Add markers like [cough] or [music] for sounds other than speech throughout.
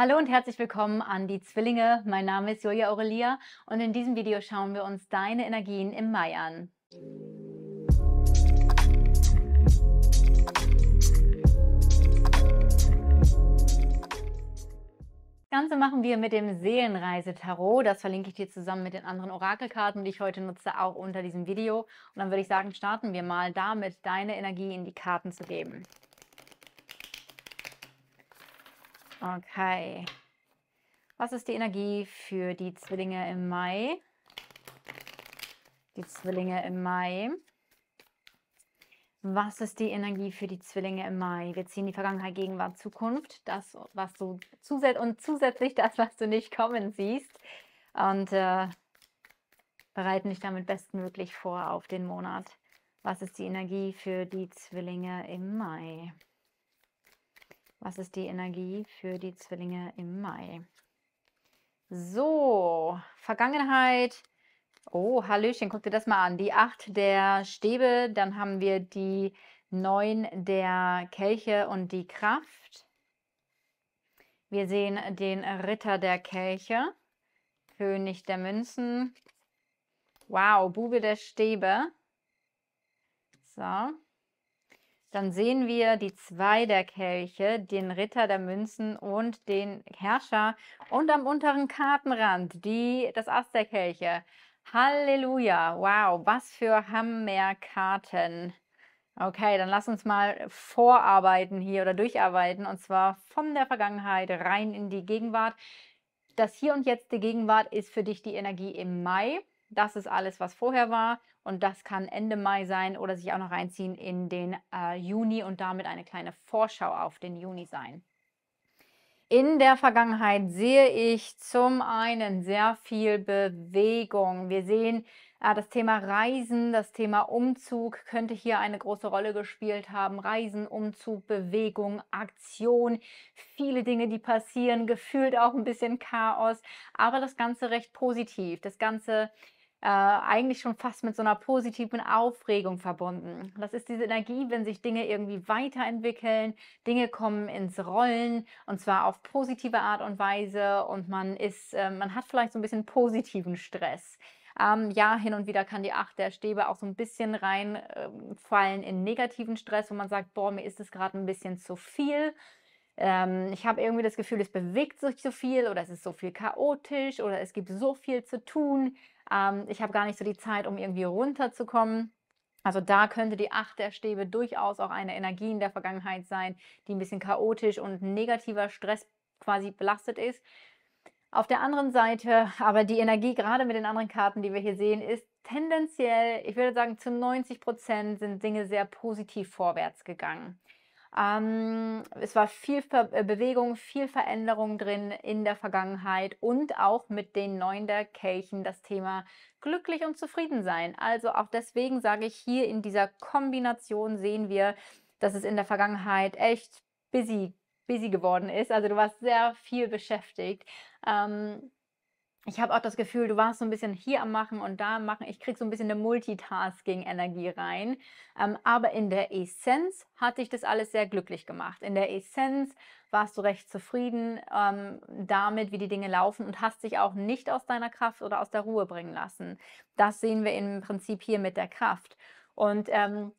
Hallo und herzlich willkommen an die Zwillinge. Mein Name ist Julia Aurelia und in diesem Video schauen wir uns deine Energien im Mai an. Das Ganze machen wir mit dem Seelenreise-Tarot. Das verlinke ich dir zusammen mit den anderen Orakelkarten, die ich heute nutze, auch unter diesem Video. Und dann würde ich sagen, starten wir mal damit, deine Energie in die Karten zu geben. Okay. Was ist die Energie für die Zwillinge im Mai? Die Zwillinge im Mai. Was ist die Energie für die Zwillinge im Mai? Wir ziehen die Vergangenheit, Gegenwart, Zukunft. Das, was du zusätzlich und zusätzlich das, was du nicht kommen siehst. Und äh, bereiten dich damit bestmöglich vor auf den Monat. Was ist die Energie für die Zwillinge im Mai? Was ist die Energie für die Zwillinge im Mai? So, Vergangenheit. Oh, Hallöchen, guck dir das mal an. Die 8 der Stäbe, dann haben wir die 9 der Kelche und die Kraft. Wir sehen den Ritter der Kelche, König der Münzen. Wow, Bube der Stäbe. So, dann sehen wir die zwei der Kelche, den Ritter der Münzen und den Herrscher. Und am unteren Kartenrand die, das Ast der Kelche. Halleluja! Wow, was für Hammerkarten! Okay, dann lass uns mal vorarbeiten hier oder durcharbeiten und zwar von der Vergangenheit rein in die Gegenwart. Das Hier und Jetzt, die Gegenwart ist für dich die Energie im Mai. Das ist alles, was vorher war und das kann Ende Mai sein oder sich auch noch reinziehen in den äh, Juni und damit eine kleine Vorschau auf den Juni sein. In der Vergangenheit sehe ich zum einen sehr viel Bewegung. Wir sehen, äh, das Thema Reisen, das Thema Umzug könnte hier eine große Rolle gespielt haben. Reisen, Umzug, Bewegung, Aktion, viele Dinge, die passieren, gefühlt auch ein bisschen Chaos, aber das Ganze recht positiv. Das Ganze äh, eigentlich schon fast mit so einer positiven Aufregung verbunden. Das ist diese Energie, wenn sich Dinge irgendwie weiterentwickeln, Dinge kommen ins Rollen und zwar auf positive Art und Weise und man ist, äh, man hat vielleicht so ein bisschen positiven Stress. Ähm, ja, hin und wieder kann die Acht der Stäbe auch so ein bisschen reinfallen ähm, äh, in negativen Stress, wo man sagt, boah, mir ist es gerade ein bisschen zu viel ähm, ich habe irgendwie das Gefühl, es bewegt sich so viel oder es ist so viel chaotisch oder es gibt so viel zu tun. Ähm, ich habe gar nicht so die Zeit, um irgendwie runterzukommen. Also da könnte die Acht der Stäbe durchaus auch eine Energie in der Vergangenheit sein, die ein bisschen chaotisch und negativer Stress quasi belastet ist. Auf der anderen Seite, aber die Energie gerade mit den anderen Karten, die wir hier sehen, ist tendenziell, ich würde sagen, zu 90 Prozent sind Dinge sehr positiv vorwärts gegangen. Ähm, es war viel Ver äh, Bewegung, viel Veränderung drin in der Vergangenheit und auch mit den neuen der Kelchen das Thema glücklich und zufrieden sein. Also auch deswegen sage ich hier in dieser Kombination sehen wir, dass es in der Vergangenheit echt busy, busy geworden ist. Also du warst sehr viel beschäftigt. Ähm, ich habe auch das Gefühl, du warst so ein bisschen hier am Machen und da am Machen. Ich kriege so ein bisschen eine Multitasking-Energie rein. Ähm, aber in der Essenz hat dich das alles sehr glücklich gemacht. In der Essenz warst du recht zufrieden ähm, damit, wie die Dinge laufen und hast dich auch nicht aus deiner Kraft oder aus der Ruhe bringen lassen. Das sehen wir im Prinzip hier mit der Kraft. Und ähm,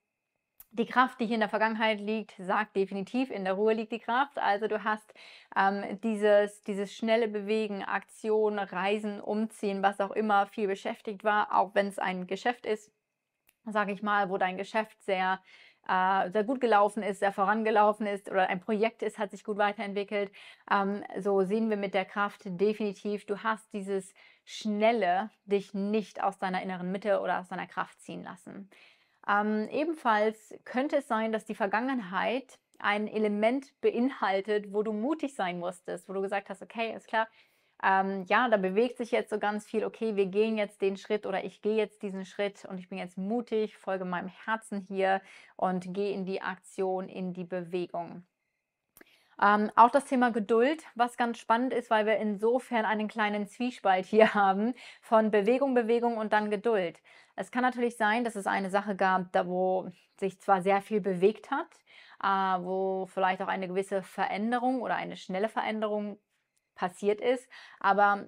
die Kraft, die hier in der Vergangenheit liegt, sagt definitiv, in der Ruhe liegt die Kraft. Also du hast ähm, dieses, dieses schnelle Bewegen, Aktion, Reisen, Umziehen, was auch immer viel beschäftigt war, auch wenn es ein Geschäft ist, sage ich mal, wo dein Geschäft sehr, äh, sehr gut gelaufen ist, sehr vorangelaufen ist oder ein Projekt ist, hat sich gut weiterentwickelt. Ähm, so sehen wir mit der Kraft definitiv, du hast dieses Schnelle, dich nicht aus deiner inneren Mitte oder aus deiner Kraft ziehen lassen. Ähm, ebenfalls könnte es sein, dass die Vergangenheit ein Element beinhaltet, wo du mutig sein musstest, wo du gesagt hast, okay, ist klar, ähm, ja, da bewegt sich jetzt so ganz viel, okay, wir gehen jetzt den Schritt oder ich gehe jetzt diesen Schritt und ich bin jetzt mutig, folge meinem Herzen hier und gehe in die Aktion, in die Bewegung. Ähm, auch das Thema Geduld, was ganz spannend ist, weil wir insofern einen kleinen Zwiespalt hier [laughs] haben von Bewegung, Bewegung und dann Geduld. Es kann natürlich sein, dass es eine Sache gab, da wo sich zwar sehr viel bewegt hat, äh, wo vielleicht auch eine gewisse Veränderung oder eine schnelle Veränderung passiert ist, aber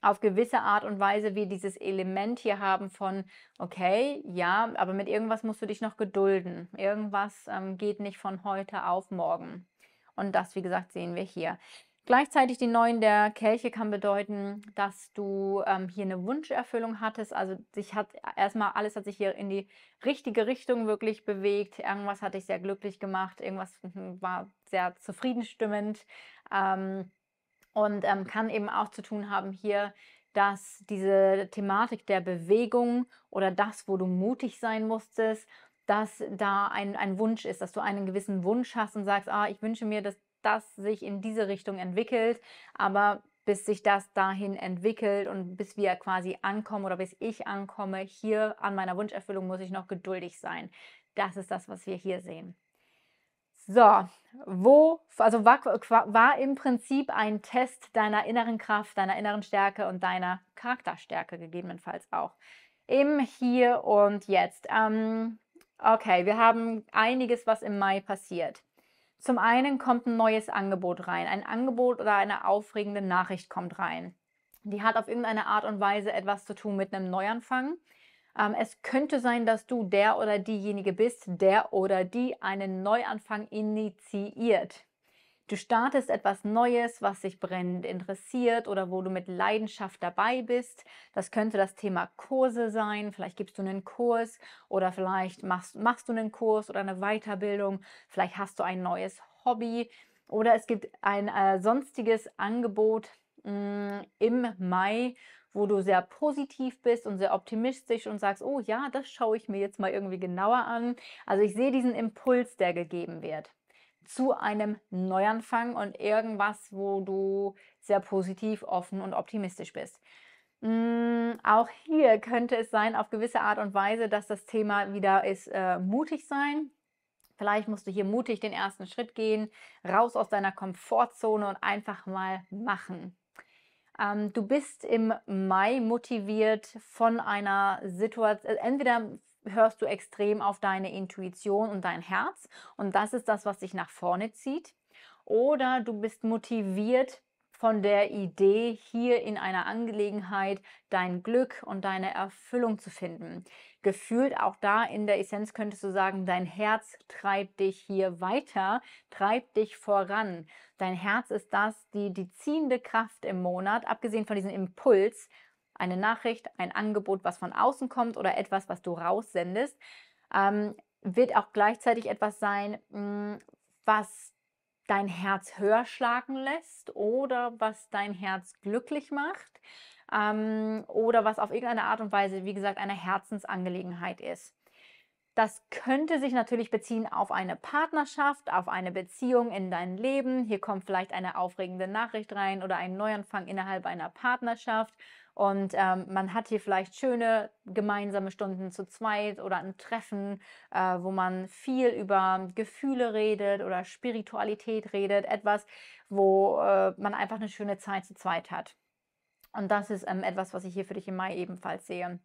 auf gewisse Art und Weise wir dieses Element hier haben von, okay, ja, aber mit irgendwas musst du dich noch gedulden. Irgendwas ähm, geht nicht von heute auf morgen. Und das, wie gesagt, sehen wir hier. Gleichzeitig die Neuen der Kelche kann bedeuten, dass du ähm, hier eine Wunscherfüllung hattest. Also sich hat äh, erstmal alles hat sich hier in die richtige Richtung wirklich bewegt. Irgendwas hat dich sehr glücklich gemacht. Irgendwas mhm, war sehr zufriedenstimmend. Ähm, und ähm, kann eben auch zu tun haben hier, dass diese Thematik der Bewegung oder das, wo du mutig sein musstest, dass da ein, ein Wunsch ist, dass du einen gewissen Wunsch hast und sagst, ah, ich wünsche mir, dass das sich in diese Richtung entwickelt, aber bis sich das dahin entwickelt und bis wir quasi ankommen oder bis ich ankomme, hier an meiner Wunscherfüllung muss ich noch geduldig sein. Das ist das, was wir hier sehen. So, wo, also war, war im Prinzip ein Test deiner inneren Kraft, deiner inneren Stärke und deiner Charakterstärke gegebenenfalls auch. Im Hier und Jetzt. Ähm, Okay, wir haben einiges, was im Mai passiert. Zum einen kommt ein neues Angebot rein. Ein Angebot oder eine aufregende Nachricht kommt rein. Die hat auf irgendeine Art und Weise etwas zu tun mit einem Neuanfang. Ähm, es könnte sein, dass du der oder diejenige bist, der oder die einen Neuanfang initiiert. Du startest etwas Neues, was dich brennend interessiert oder wo du mit Leidenschaft dabei bist. Das könnte das Thema Kurse sein. Vielleicht gibst du einen Kurs oder vielleicht machst, machst du einen Kurs oder eine Weiterbildung. Vielleicht hast du ein neues Hobby oder es gibt ein äh, sonstiges Angebot mh, mm, im Mai wo du sehr positiv bist und sehr optimistisch und sagst, oh ja, das schaue ich mir jetzt mal irgendwie genauer an. Also ich sehe diesen Impuls, der gegeben wird zu einem Neuanfang und irgendwas, wo du sehr positiv, offen und optimistisch bist. Mm, auch hier könnte es sein, auf gewisse Art und Weise, dass das Thema wieder ist, äh, mutig sein. Vielleicht musst du hier mutig den ersten Schritt gehen, raus aus deiner Komfortzone und einfach mal machen. Ähm, du bist im Mai motiviert von einer Situation, äh, entweder hörst du extrem auf deine Intuition und dein Herz und das ist das, was dich nach vorne zieht. Oder du bist motiviert von der Idee, hier in einer Angelegenheit dein Glück und deine Erfüllung zu finden. Gefühlt auch da in der Essenz könntest du sagen, dein Herz treibt dich hier weiter, treibt dich voran. Dein Herz ist das, die, die ziehende Kraft im Monat, abgesehen von diesem Impuls, eine Nachricht, ein Angebot, was von außen kommt oder etwas, was du raussendest, ähm, wird auch gleichzeitig etwas sein, mh, hm, was dein Herz höher schlagen lässt oder was dein Herz glücklich macht ähm, oder was auf irgendeine Art und Weise, wie gesagt, eine Herzensangelegenheit ist. Das könnte sich natürlich beziehen auf eine Partnerschaft, auf eine Beziehung in dein Leben. Hier kommt vielleicht eine aufregende Nachricht rein oder ein Neuanfang innerhalb einer Partnerschaft und ähm, man hat hier vielleicht schöne gemeinsame Stunden zu zweit oder ein Treffen, äh, wo man viel über Gefühle redet oder Spiritualität redet. Etwas, wo äh, man einfach eine schöne Zeit zu zweit hat. Und das ist ähm, etwas, was ich hier für dich im Mai ebenfalls sehe.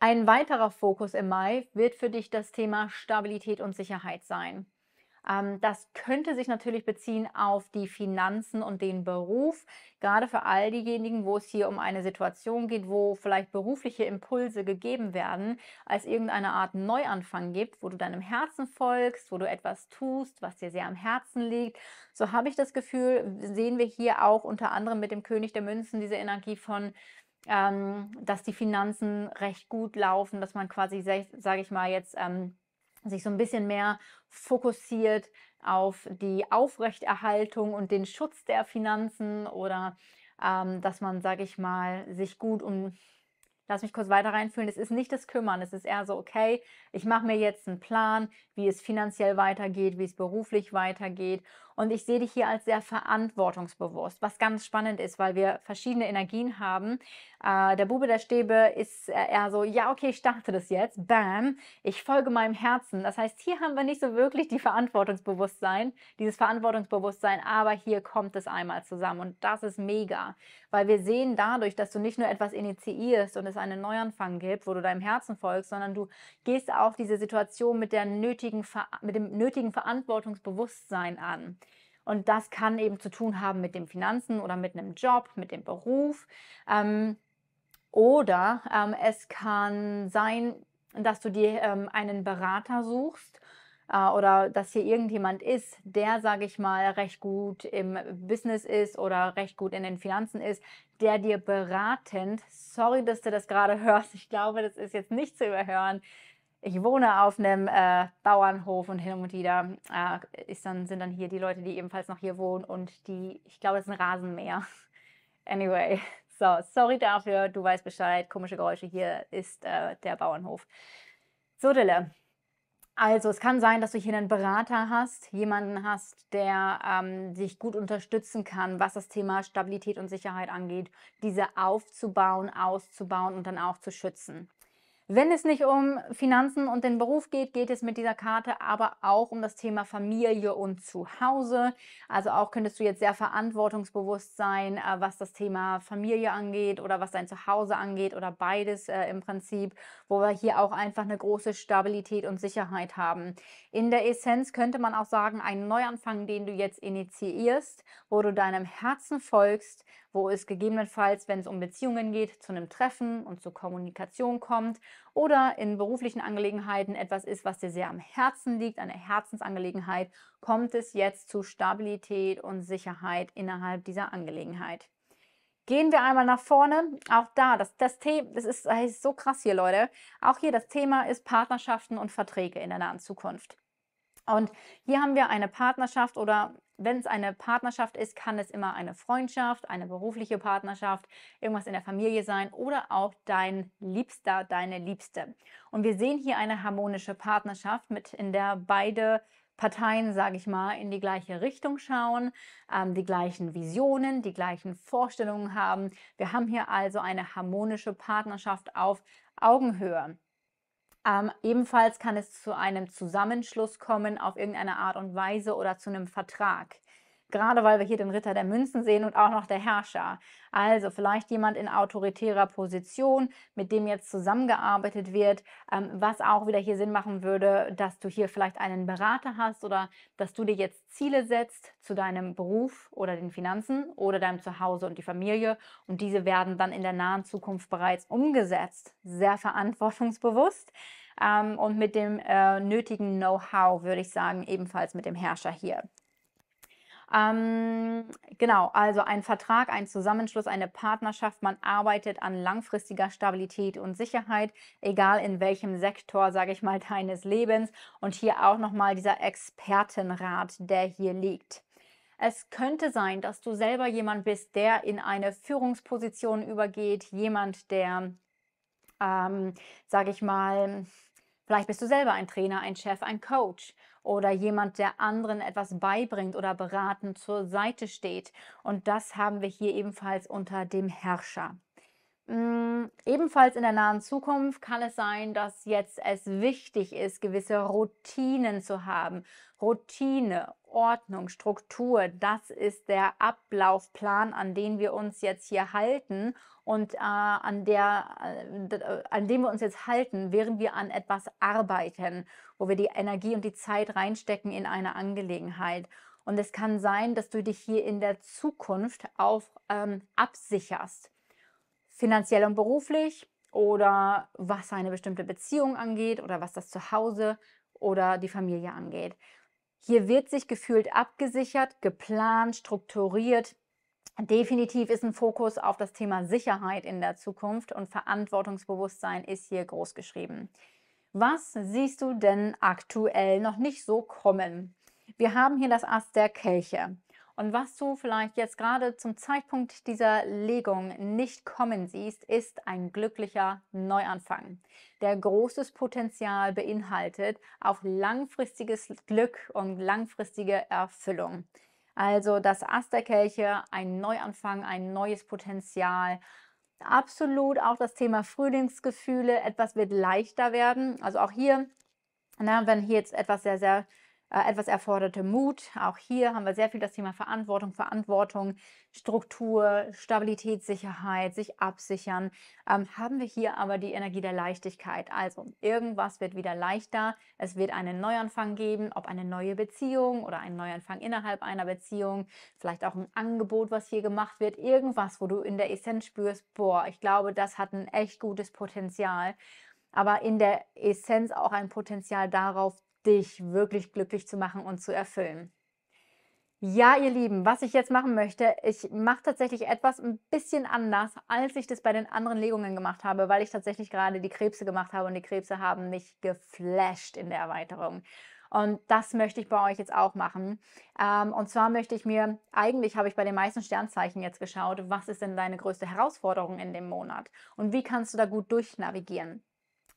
Ein weiterer Fokus im Mai wird für dich das Thema Stabilität und Sicherheit sein. Ähm, das könnte sich natürlich beziehen auf die Finanzen und den Beruf, gerade für all diejenigen, wo es hier um eine Situation geht, wo vielleicht berufliche Impulse gegeben werden, als irgendeine Art Neuanfang gibt, wo du deinem Herzen folgst, wo du etwas tust, was dir sehr am Herzen liegt. So habe ich das Gefühl, sehen wir hier auch unter anderem mit dem König der Münzen diese Energie von ähm, dass die Finanzen recht gut laufen, dass man quasi, sage ich mal, jetzt ähm, sich so ein bisschen mehr fokussiert auf die Aufrechterhaltung und den Schutz der Finanzen oder ähm, dass man, sage ich mal, sich gut um, lass mich kurz weiter reinfühlen, es ist nicht das Kümmern, es ist eher so, okay, ich mache mir jetzt einen Plan, wie es finanziell weitergeht, wie es beruflich weitergeht und ich sehe dich hier als sehr verantwortungsbewusst, was ganz spannend ist, weil wir verschiedene Energien haben. Äh, der Bube der Stäbe ist äh, eher so, ja, okay, ich starte das jetzt, bam, ich folge meinem Herzen. Das heißt, hier haben wir nicht so wirklich die Verantwortungsbewusstsein, dieses Verantwortungsbewusstsein, aber hier kommt es einmal zusammen und das ist mega, weil wir sehen dadurch, dass du nicht nur etwas initiierst und es einen Neuanfang gibt, wo du deinem Herzen folgst, sondern du gehst auch diese Situation mit, der nötigen, mit dem nötigen Verantwortungsbewusstsein an. Und das kann eben zu tun haben mit den Finanzen oder mit einem Job, mit dem Beruf. Ähm, oder ähm, es kann sein, dass du dir ähm, einen Berater suchst äh, oder dass hier irgendjemand ist, der, sage ich mal, recht gut im Business ist oder recht gut in den Finanzen ist, der dir beratend, sorry, dass du das gerade [laughs] hörst, ich glaube, das ist jetzt nicht zu überhören, ich wohne auf einem äh, Bauernhof und hin und wieder äh, dann, sind dann hier die Leute, die ebenfalls noch hier wohnen und die, ich glaube, das ist ein Rasenmäher. [laughs] Anyway, so, sorry dafür, du weißt Bescheid, komische Geräusche, hier ist äh, der Bauernhof. So, Dille. Also, es kann sein, dass du hier einen Berater hast, jemanden hast, der ähm, dich gut unterstützen kann, was das Thema Stabilität und Sicherheit angeht, diese aufzubauen, auszubauen und dann auch zu schützen. Wenn es nicht um Finanzen und den Beruf geht, geht es mit dieser Karte aber auch um das Thema Familie und Zuhause. Also auch könntest du jetzt sehr verantwortungsbewusst sein, äh, was das Thema Familie angeht oder was dein Zuhause angeht oder beides äh, im Prinzip, wo wir hier auch einfach eine große Stabilität und Sicherheit haben. In der Essenz könnte man auch sagen, einen Neuanfang, den du jetzt initiierst, wo du deinem Herzen folgst, wo es gegebenenfalls, wenn es um Beziehungen geht, zu einem Treffen und zur Kommunikation kommt oder in beruflichen Angelegenheiten etwas ist, was dir sehr am Herzen liegt, eine Herzensangelegenheit, kommt es jetzt zu Stabilität und Sicherheit innerhalb dieser Angelegenheit. Gehen wir einmal nach vorne. Auch da, das, das Thema, das ist, das ist so krass hier, Leute. Auch hier das Thema ist Partnerschaften und Verträge in der nahen Zukunft. Und hier haben wir eine Partnerschaft oder wenn es eine Partnerschaft ist, kann es immer eine Freundschaft, eine berufliche Partnerschaft, irgendwas in der Familie sein oder auch dein Liebster, deine Liebste. Und wir sehen hier eine harmonische Partnerschaft, mit in der beide Parteien, sage ich mal, in die gleiche Richtung schauen, ähm, die gleichen Visionen, die gleichen Vorstellungen haben. Wir haben hier also eine harmonische Partnerschaft auf Augenhöhe. Ähm, ebenfalls kann es zu einem Zusammenschluss kommen auf irgendeine Art und Weise oder zu einem Vertrag gerade weil wir hier den Ritter der Münzen sehen und auch noch der Herrscher. Also vielleicht jemand in autoritärer Position, mit dem jetzt zusammengearbeitet wird, ähm, was auch wieder hier Sinn machen würde, dass du hier vielleicht einen Berater hast oder dass du dir jetzt Ziele setzt zu deinem Beruf oder den Finanzen oder deinem Zuhause und die Familie und diese werden dann in der nahen Zukunft bereits umgesetzt. Sehr verantwortungsbewusst ähm, und mit dem äh, nötigen Know-how, würde ich sagen, ebenfalls mit dem Herrscher hier. Ähm, genau, also ein Vertrag, ein Zusammenschluss, eine Partnerschaft. Man arbeitet an langfristiger Stabilität und Sicherheit, egal in welchem Sektor, sage ich mal, [laughs] deines Lebens. Und hier auch nochmal dieser Expertenrat, der hier liegt. Es könnte sein, dass du selber jemand bist, der in eine Führungsposition übergeht, jemand, der, ähm, sage ich mal, vielleicht bist du selber ein Trainer, ein Chef, ein Coach oder jemand, der anderen etwas beibringt oder beratend zur Seite steht. Und das haben wir hier ebenfalls unter dem Herrscher. Mm, ebenfalls in der nahen Zukunft kann es sein, dass jetzt es wichtig ist, gewisse Routinen zu haben. Routine, Ordnung, Struktur, das ist der Ablaufplan, an den wir uns jetzt hier halten und äh, an, der, äh, äh, an dem wir uns jetzt halten, während wir an etwas arbeiten, wo wir die Energie und die Zeit reinstecken in eine Angelegenheit. Und es kann sein, dass du dich hier in der Zukunft auch ähm, absicherst finanziell und beruflich oder was eine bestimmte Beziehung angeht oder was das Zuhause oder die Familie angeht. Hier wird sich gefühlt abgesichert, geplant, strukturiert. Definitiv ist ein Fokus auf das Thema Sicherheit in der Zukunft und Verantwortungsbewusstsein ist hier groß geschrieben. Was siehst du denn aktuell noch nicht so kommen? Wir haben hier das Ast der Kelche. Und was du vielleicht jetzt gerade zum Zeitpunkt dieser Legung nicht kommen siehst, ist ein glücklicher Neuanfang, der großes Potenzial beinhaltet auf langfristiges Glück und langfristige Erfüllung. Also das Asterkelche, ein Neuanfang, ein neues Potenzial, absolut auch das Thema Frühlingsgefühle, etwas wird leichter werden. Also auch hier, na, wenn hier jetzt etwas sehr, sehr äh, etwas erforderte Mut. Auch hier haben wir sehr viel das Thema Verantwortung, Verantwortung, Struktur, Stabilität, Sicherheit, sich absichern. Ähm, haben wir hier aber die Energie der Leichtigkeit. Also irgendwas wird wieder leichter. Es wird einen Neuanfang geben, ob eine neue Beziehung oder einen Neuanfang innerhalb einer Beziehung, vielleicht auch ein Angebot, was hier gemacht wird. Irgendwas, wo du in der Essenz spürst, boah, ich glaube, das hat ein echt gutes Potenzial aber in der Essenz auch ein Potenzial darauf, dich wirklich glücklich zu machen und zu erfüllen. Ja, ihr Lieben, was ich jetzt machen möchte, ich mache tatsächlich etwas ein bisschen anders, als ich das bei den anderen Legungen gemacht habe, weil ich tatsächlich gerade die Krebse gemacht habe und die Krebse haben mich geflasht in der Erweiterung. Und das möchte ich bei euch jetzt auch machen. Ähm, und zwar möchte ich mir, eigentlich habe ich bei den meisten Sternzeichen jetzt geschaut, was ist denn deine größte Herausforderung in dem Monat und wie kannst du da gut durchnavigieren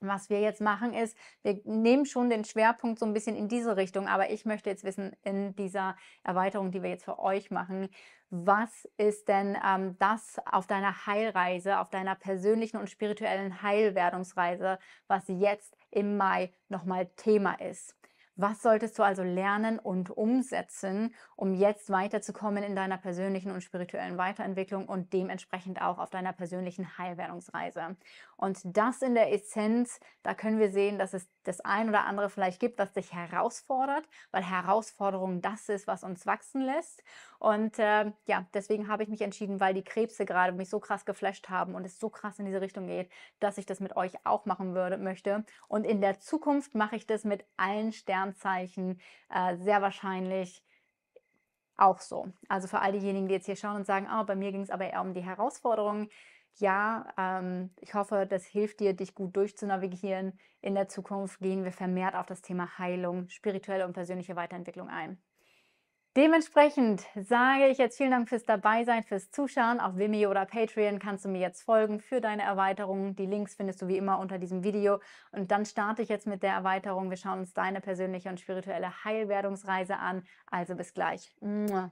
was wir jetzt machen ist, wir nehmen schon den Schwerpunkt so ein bisschen in diese Richtung, aber ich möchte jetzt wissen, in dieser Erweiterung, die wir jetzt für euch machen, was ist denn ähm, das auf deiner Heilreise, auf deiner persönlichen und spirituellen Heilwerdungsreise, was jetzt im Mai nochmal Thema ist? Was solltest du also lernen und umsetzen, um jetzt weiterzukommen in deiner persönlichen und spirituellen Weiterentwicklung und dementsprechend auch auf deiner persönlichen Heilwerdungsreise? Und das in der Essenz, da können wir sehen, dass es das ein oder andere vielleicht gibt, was dich herausfordert, weil Herausforderung das ist, was uns wachsen lässt. Und äh, ja, deswegen habe ich mich entschieden, weil die Krebse gerade mich so krass geflasht haben und es so krass in diese Richtung geht, dass ich das mit euch auch machen würde, möchte. Und in der Zukunft mache ich das mit allen Sternen Sternzeichen äh, sehr wahrscheinlich auch so. Also für all diejenigen, die jetzt hier schauen und sagen, oh, bei mir ging es aber eher um die Herausforderungen. Ja, ähm, ich hoffe, das hilft dir, dich gut durchzunavigieren. In der Zukunft gehen wir vermehrt auf das Thema Heilung, spirituelle und persönliche Weiterentwicklung ein. Dementsprechend sage ich jetzt vielen Dank fürs Dabeisein, fürs Zuschauen. Auf Vimeo oder Patreon kannst du mir jetzt folgen für deine Erweiterungen. Die Links findest du wie immer unter diesem Video. Und dann starte ich jetzt mit der Erweiterung. Wir schauen uns deine persönliche und spirituelle Heilwerdungsreise an. Also bis gleich. Mua.